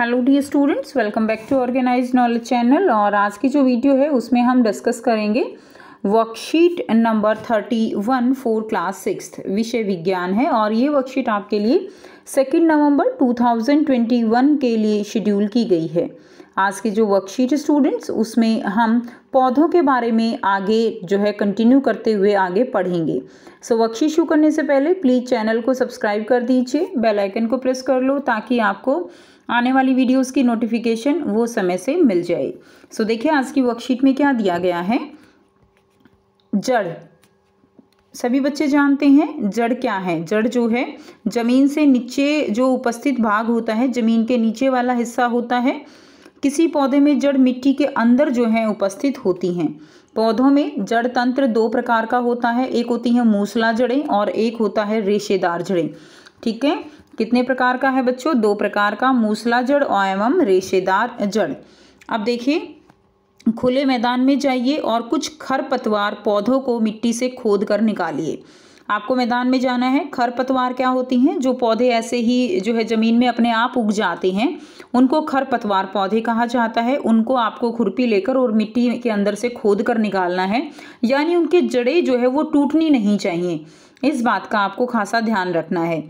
hello the students welcome back to organize knowledge channel और आज की जो वीडियो है उसमें हम डिस्कस करेंगे worksheet number thirty one four class six विषय विज्ञान है और ये वर्कशीट आपके लिए second November two thousand twenty one के लिए शेड्यूल की गई है आज की जो वर्कशीट स्टूडेंट्स उसमें हम पौधों के बारे में आगे जो है कंटिन्यू करते हुए आगे पढ़ेंगे सो so, वर्कशीट शुरू करने से पहले प्लीज़ चैनल को सब्सक्राइब कर दीजिए बेल आइकन को प्रेस कर लो ताकि आपको आने वाली वीडियोज़ की नोटिफिकेशन वो समय से मिल जाए सो देखिए आज की वर्कशीट में क्या दिया गया है जड़ सभी बच्चे जानते हैं जड़ क्या है जड़ जो है जमीन से नीचे जो उपस्थित भाग होता है जमीन के नीचे वाला हिस्सा होता है किसी पौधे में जड़ मिट्टी के अंदर जो है उपस्थित होती हैं पौधों में जड़ तंत्र दो प्रकार का होता है एक होती है मूसला जड़ें और एक होता है रेशेदार जड़ें ठीक है कितने प्रकार का है बच्चों दो प्रकार का मूसला जड़ एवं रेशेदार जड़ अब देखिए खुले मैदान में जाइए और कुछ खरपतवार पौधों को मिट्टी से खोद कर निकालिए आपको मैदान में जाना है खरपतवार क्या होती हैं जो पौधे ऐसे ही जो है ज़मीन में अपने आप उग जाते हैं उनको खरपतवार पौधे कहा जाता है उनको आपको खुरपी लेकर और मिट्टी के अंदर से खोद कर निकालना है यानी उनके जड़े जो है वो टूटनी नहीं चाहिए इस बात का आपको खासा ध्यान रखना है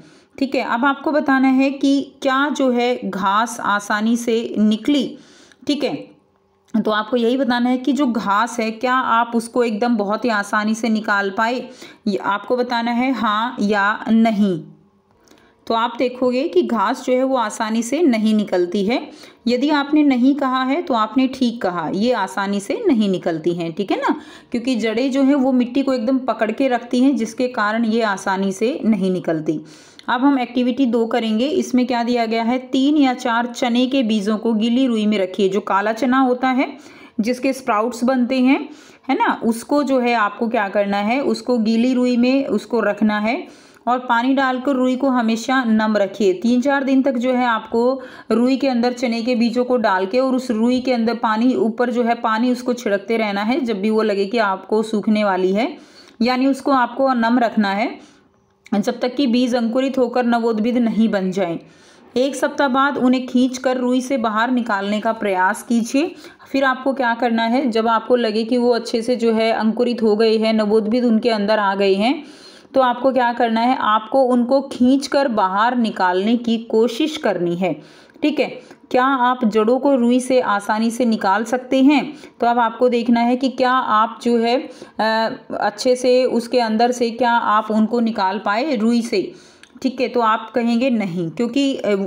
ठीक है अब आपको बताना है कि क्या जो है घास आसानी से निकली ठीक है तो आपको यही बताना है कि जो घास है क्या आप उसको एकदम बहुत ही आसानी से निकाल पाए आपको बताना है हाँ या नहीं तो आप देखोगे कि घास जो है वो आसानी से नहीं निकलती है यदि आपने नहीं कहा है तो आपने ठीक कहा ये आसानी से नहीं निकलती हैं ठीक है ना क्योंकि जड़ें जो हैं वो मिट्टी को एकदम पकड़ के रखती हैं जिसके कारण ये आसानी से नहीं निकलती अब हम एक्टिविटी दो करेंगे इसमें क्या दिया गया है तीन या चार चने के बीजों को गीली रुई में रखिए जो काला चना होता है जिसके स्प्राउट्स बनते हैं है ना उसको जो है आपको क्या करना है उसको गीली रुई में उसको रखना है और पानी डालकर रुई को हमेशा नम रखिए तीन चार दिन तक जो है आपको रुई के अंदर चने के बीजों को डाल के और उस रुई के अंदर पानी ऊपर जो है पानी उसको छिड़कते रहना है जब भी वो लगे कि आपको सूखने वाली है यानी उसको आपको नम रखना है जब तक कि बीज अंकुरित होकर नवोद्भिद नहीं बन जाए एक सप्ताह बाद उन्हें खींच कर रुई से बाहर निकालने का प्रयास कीजिए फिर आपको क्या करना है जब आपको लगे कि वो अच्छे से जो है अंकुरित हो गए हैं नवोद्भिद उनके अंदर आ गए हैं तो आपको क्या करना है आपको उनको खींच कर बाहर निकालने की कोशिश करनी है ठीक है क्या आप जड़ों को रुई से आसानी से निकाल सकते हैं तो अब आपको देखना है कि क्या आप जो है अच्छे से उसके अंदर से क्या आप उनको निकाल पाए रुई से ठीक है तो आप कहेंगे नहीं क्योंकि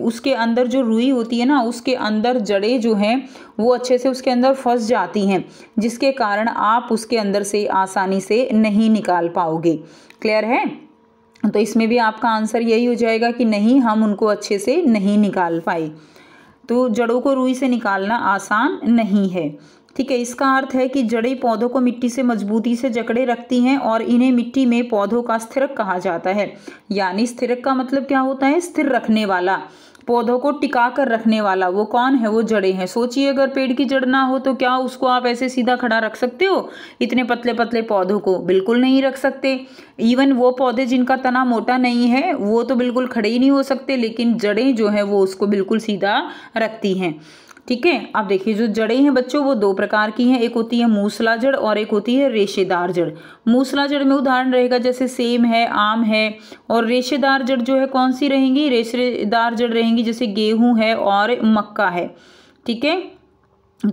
उसके अंदर जो रुई होती है ना उसके अंदर जड़ें जो हैं वो अच्छे से उसके अंदर फंस जाती हैं जिसके कारण आप उसके अंदर से आसानी से नहीं निकाल पाओगे क्लियर है तो इसमें भी आपका आंसर यही हो जाएगा कि नहीं हम उनको अच्छे से नहीं निकाल पाए तो जड़ों को रुई से निकालना आसान नहीं है ठीक है इसका अर्थ है कि जड़ें पौधों को मिट्टी से मजबूती से जकड़े रखती हैं और इन्हें मिट्टी में पौधों का स्थिरक कहा जाता है यानी स्थिरक का मतलब क्या होता है स्थिर रखने वाला पौधों को टिका कर रखने वाला वो कौन है वो जड़ें हैं सोचिए अगर पेड़ की जड़ ना हो तो क्या उसको आप ऐसे सीधा खड़ा रख सकते हो इतने पतले पतले पौधों को बिल्कुल नहीं रख सकते इवन वो पौधे जिनका तना मोटा नहीं है वो तो बिल्कुल खड़े ही नहीं हो सकते लेकिन जड़ें जो हैं वो उसको बिल्कुल सीधा रखती हैं ठीक है आप देखिए जो जड़ें हैं बच्चों वो दो प्रकार की हैं एक होती है मूसला जड़ और एक होती है रेशेदार जड़ मूसला जड़ में उदाहरण रहेगा जैसे सेम है आम है और रेशेदार जड़ जो है कौन सी रहेंगी रेशेदार जड़ रहेंगी जैसे गेहूँ है और मक्का है ठीक है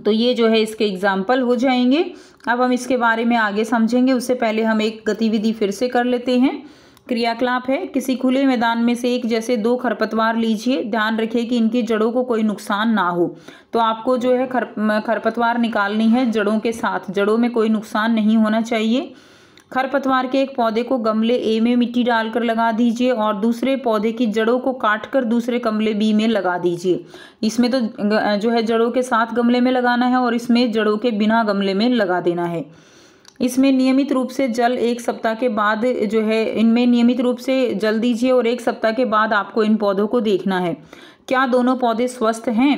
तो ये जो है इसके एग्जाम्पल हो जाएंगे अब हम इसके बारे में आगे समझेंगे उससे पहले हम एक गतिविधि फिर से कर लेते हैं क्रियाकलाप है किसी खुले मैदान में से एक जैसे दो खरपतवार लीजिए ध्यान रखिए कि इनकी जड़ों को कोई नुकसान ना हो तो आपको जो है खर खरपतवार निकालनी है जड़ों के साथ जड़ों में कोई नुकसान नहीं होना चाहिए खरपतवार के एक पौधे को गमले ए में मिट्टी डालकर लगा दीजिए और दूसरे पौधे की जड़ों को काटकर दूसरे गमले बी में लगा दीजिए इसमें तो जो है जड़ों के साथ गमले में लगाना है और इसमें जड़ों के बिना गमले में लगा देना है इसमें नियमित रूप से जल एक सप्ताह के बाद जो है इनमें नियमित रूप से जल दीजिए और एक सप्ताह के बाद आपको इन पौधों को देखना है क्या दोनों पौधे स्वस्थ हैं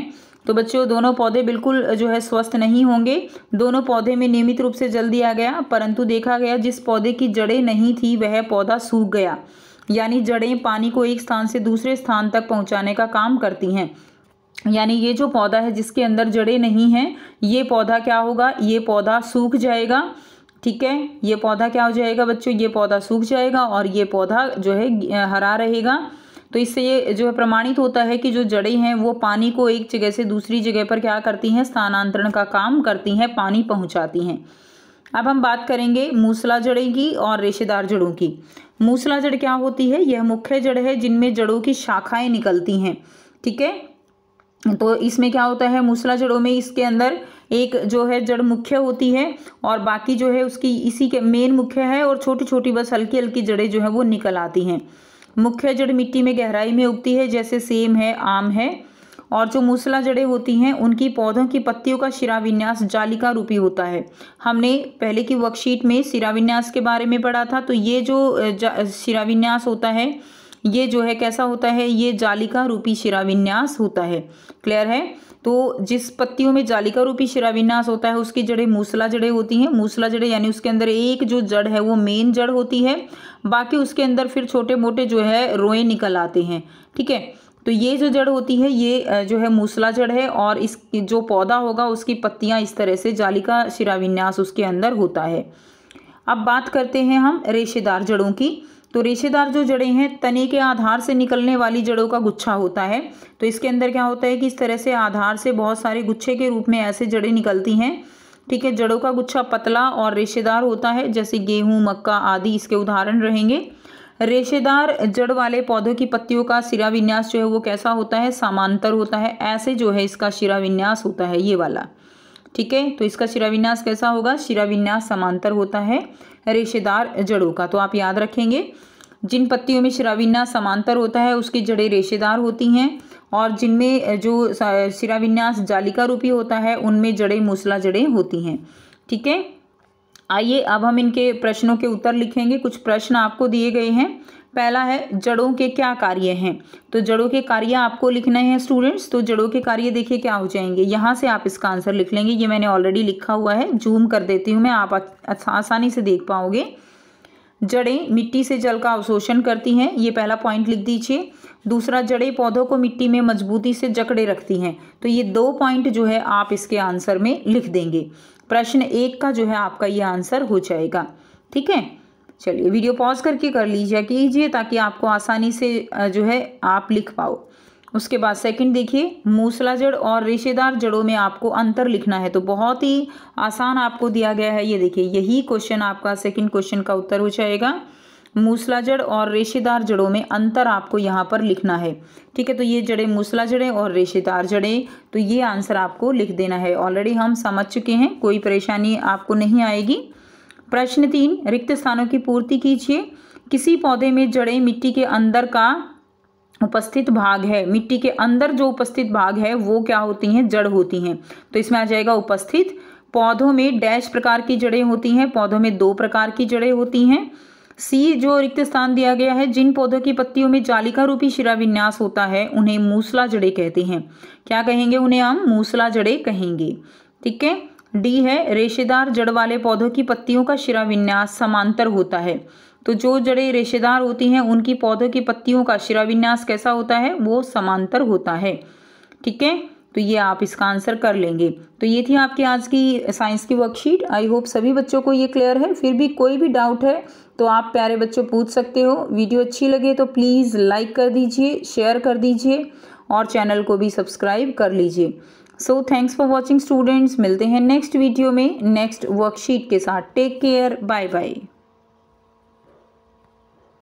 तो बच्चों दोनों पौधे बिल्कुल जो है स्वस्थ नहीं होंगे दोनों पौधे में नियमित रूप से जल दिया गया परंतु देखा गया जिस पौधे की जड़ें नहीं थी वह पौधा सूख गया यानी जड़ें पानी को एक स्थान से दूसरे स्थान तक पहुंचाने का काम करती हैं यानी ये जो पौधा है जिसके अंदर जड़ें नहीं हैं ये पौधा क्या होगा ये पौधा सूख जाएगा ठीक है ये पौधा क्या हो जाएगा बच्चों ये पौधा सूख जाएगा और ये पौधा जो है हरा रहेगा तो इससे ये जो है प्रमाणित होता है कि जो जड़ें हैं वो पानी को एक जगह से दूसरी जगह पर क्या करती हैं स्थानांतरण का काम करती हैं पानी पहुंचाती हैं अब हम बात करेंगे मूसला जड़ें की और रेशेदार जड़ों की मूसला जड़ क्या होती है यह मुख्य जड़ है जिनमें जड़ों की शाखाएं निकलती हैं ठीक है तो इसमें क्या होता है मूसला जड़ों में इसके अंदर एक जो है जड़ मुख्य होती है और बाकी जो है उसकी इसी के मेन मुख्य है और छोटी छोटी बस हल्की हल्की जड़ें जो है वो निकल आती हैं मुख्य जड़ मिट्टी में गहराई में उगती है जैसे सेम है आम है और जो मूसला जड़ें होती हैं उनकी पौधों की पत्तियों का शिराविन्यास जालिका रूपी होता है हमने पहले की वर्कशीट में शिराविन्यास के बारे में पढ़ा था तो ये जो शिराविन्यास होता है ये जो है कैसा होता है ये जालिका रूपी शिराविन्यास होता है क्लियर है तो जिस पत्तियों में जालिका रूपी शिराविनाश होता है उसकी जड़ें मूसला जड़ें होती हैं मूसला जड़ें यानी उसके अंदर एक जो जड़ है वो मेन जड़ होती है बाकी उसके अंदर फिर छोटे मोटे जो है रोए निकल आते हैं ठीक है तो ये जो जड़ होती है ये जो है मूसला जड़ है और इस जो पौधा होगा उसकी पत्तियाँ इस तरह से जालिका शिराविन्यास उसके अंदर होता है अब बात करते हैं हम रेशेदार जड़ों की तो रेशेदार जो जड़ें हैं तने के आधार से निकलने वाली जड़ों का गुच्छा होता है तो इसके अंदर क्या होता है कि इस तरह से आधार से बहुत सारे गुच्छे के रूप में ऐसे जड़ें निकलती हैं ठीक है जड़ों का गुच्छा पतला और रेशेदार होता है जैसे गेहूं मक्का आदि इसके उदाहरण रहेंगे रेशेदार जड़ वाले पौधों की पत्तियों का शिरा विन्यास जो है वो कैसा होता है समांतर होता है ऐसे जो है इसका शिरा विन्यास होता है ये वाला ठीक है तो इसका शिरा विन्यास कैसा होगा शिरा विन्यास समांतर होता है रेशेदार जड़ों का तो आप याद रखेंगे जिन पत्तियों में शिराविन्यास समांतर होता है उसकी जड़ें रेशेदार होती हैं और जिनमें जो शिराविन्यास जालिका रूपी होता है उनमें जड़ें मूसला जड़ें होती हैं ठीक है आइए अब हम इनके प्रश्नों के उत्तर लिखेंगे कुछ प्रश्न आपको दिए गए हैं पहला है जड़ों के क्या कार्य हैं तो जड़ों के कार्य आपको लिखना है स्टूडेंट्स तो जड़ों के कार्य देखिए क्या हो जाएंगे यहाँ से आप इसका आंसर लिख लेंगे ये मैंने ऑलरेडी लिखा हुआ है जूम कर देती हूँ मैं आप आसानी से देख पाओगे जड़ें मिट्टी से जल का अवशोषण करती हैं ये पहला पॉइंट लिख दीजिए दूसरा जड़ें पौधों को मिट्टी में मजबूती से जकड़े रखती हैं तो ये दो पॉइंट जो है आप इसके आंसर में लिख देंगे प्रश्न एक का जो है आपका ये आंसर हो जाएगा ठीक है चलिए वीडियो पॉज करके कर लीजिए कीजिए ताकि आपको आसानी से जो है आप लिख पाओ उसके बाद सेकंड देखिए मूसला जड़ और रेशेदार जड़ों में आपको अंतर लिखना है तो बहुत ही आसान आपको दिया गया है ये देखिए यही क्वेश्चन आपका सेकंड क्वेश्चन का उत्तर हो जाएगा मूसला जड़ और रेशेदार जड़ों में अंतर आपको यहाँ पर लिखना है ठीक है तो ये जड़े मूसला जड़े और रेशेदार जड़े तो ये आंसर आपको लिख देना है ऑलरेडी हम समझ चुके हैं कोई परेशानी आपको नहीं आएगी प्रश्न तीन रिक्त स्थानों की पूर्ति कीजिए किसी पौधे में जड़ें मिट्टी के अंदर का उपस्थित भाग है मिट्टी के अंदर जो उपस्थित भाग है वो क्या होती हैं जड़ होती हैं तो इसमें आ जाएगा उपस्थित पौधों में डैश प्रकार की जड़ें होती हैं पौधों में दो प्रकार की जड़ें होती हैं सी जो रिक्त स्थान दिया गया है जिन पौधों की पत्तियों में जालिका रूपी शिरा विन्यास होता है उन्हें मूसला जड़े कहते हैं क्या कहेंगे उन्हें हम मूसला जड़े कहेंगे ठीक है डी है रेशेदार जड़ वाले पौधों की पत्तियों का विन्यास समांतर होता है तो जो जड़ें रेशेदार होती हैं उनकी पौधों की पत्तियों का विन्यास कैसा होता है वो समांतर होता है ठीक है तो ये आप इसका आंसर कर लेंगे तो ये थी आपकी आज की साइंस की वर्कशीट आई होप सभी बच्चों को ये क्लियर है फिर भी कोई भी डाउट है तो आप प्यारे बच्चों पूछ सकते हो वीडियो अच्छी लगे तो प्लीज़ लाइक कर दीजिए शेयर कर दीजिए और चैनल को भी सब्सक्राइब कर लीजिए so thanks for watching students मिलते हैं नेक्स्ट वीडियो में नेक्स्ट वर्कशीट के साथ टेक केयर बाय बाय